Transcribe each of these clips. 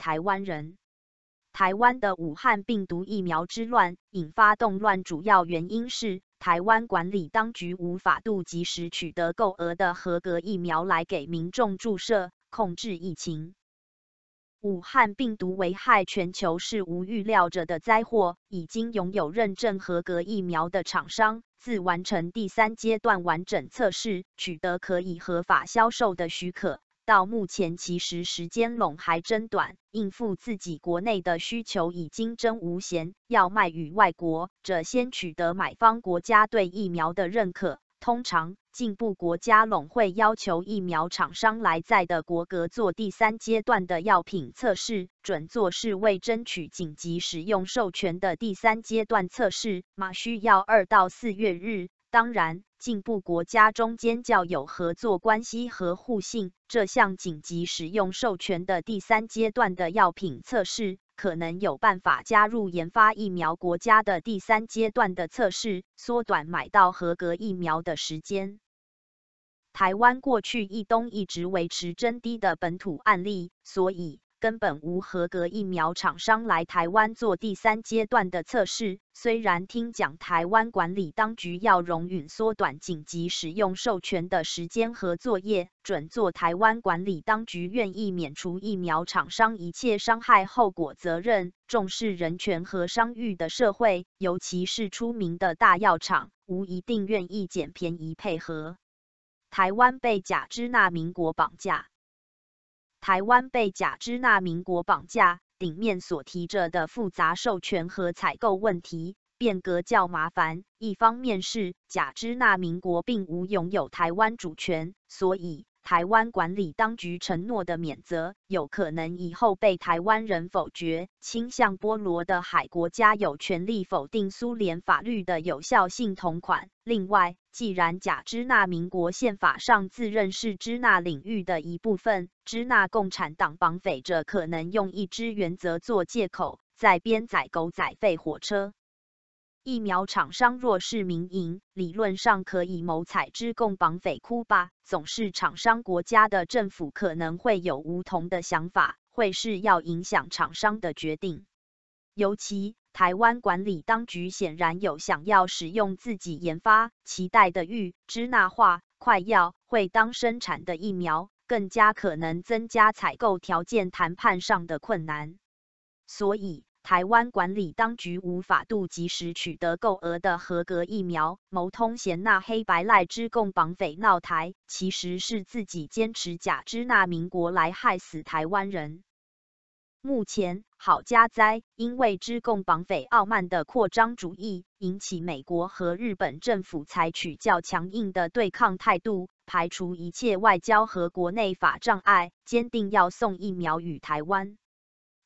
台湾人，台湾的武汉病毒疫苗之乱引发动乱，主要原因是台湾管理当局无法度及时取得够额的合格疫苗来给民众注射，控制疫情。武汉病毒危害全球是无预料者的灾祸，已经拥有认证合格疫苗的厂商，自完成第三阶段完整测试，取得可以合法销售的许可。到目前，其实时间拢还真短，应付自己国内的需求已经真无闲。要卖与外国，者先取得买方国家对疫苗的认可。通常，进步国家拢会要求疫苗厂商来在的国格做第三阶段的药品测试，准做是为争取紧急使用授权的第三阶段测试，马需要二到四月日。当然，进步国家中间较有合作关系和互信，这项紧急使用授权的第三阶段的药品测试，可能有办法加入研发疫苗国家的第三阶段的测试，缩短买到合格疫苗的时间。台湾过去一冬一直维持真低的本土案例，所以。根本无合格疫苗厂商来台湾做第三阶段的测试。虽然听讲台湾管理当局要容允缩短紧急使用授权的时间和作业，准做台湾管理当局愿意免除疫苗厂商一切伤害后果责任，重视人权和商誉的社会，尤其是出名的大药厂，无一定愿意捡便宜配合。台湾被假支那民国绑架。台湾被假支那民国绑架，顶面所提着的复杂授权和采购问题，变革较麻烦。一方面是假支那民国并无拥有台湾主权，所以。台湾管理当局承诺的免责，有可能以后被台湾人否决。倾向波罗的海国家有权利否定苏联法律的有效性同款。另外，既然假支那民国宪法上自认是支那领域的一部分，支那共产党绑匪者可能用一支原则做借口，在编载狗仔费火车。疫苗厂商若是民营，理论上可以谋财之共绑匪哭吧。总是厂商国家的政府可能会有无同的想法，会是要影响厂商的决定。尤其台湾管理当局显然有想要使用自己研发、期待的预支那化快药会当生产的疫苗，更加可能增加采购条件谈判上的困难。所以。台湾管理当局无法度及时取得够额的合格疫苗，牟通嫌那黑白赖支共绑匪闹台，其实是自己坚持假支那民国来害死台湾人。目前，郝家哉，因为支共绑匪傲慢的扩张主义，引起美国和日本政府采取较强硬的对抗态度，排除一切外交和国内法障碍，坚定要送疫苗与台湾。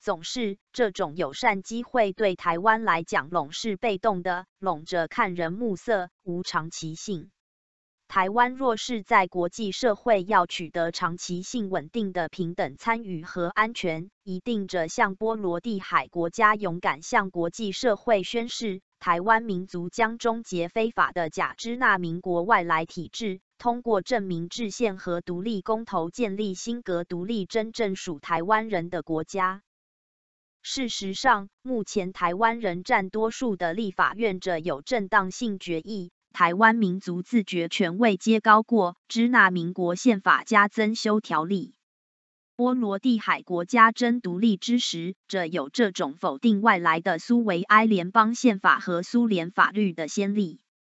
总是这种友善机会对台湾来讲，拢是被动的，拢着看人暮色，无长期性。台湾若是在国际社会要取得长期性稳定的平等参与和安全，一定着向波罗的海国家勇敢向国际社会宣誓：台湾民族将终结非法的假支那民国外来体制，通过证明制宪和独立公投，建立新格独立、真正属台湾人的国家。事实上，目前台湾人占多数的立法院者有正当性决议，台湾民族自觉权位皆高过《支那民国宪法加增修条例》。波罗的海国家争独立之时，者有这种否定外来的苏维埃联邦宪法和苏联法律的先例。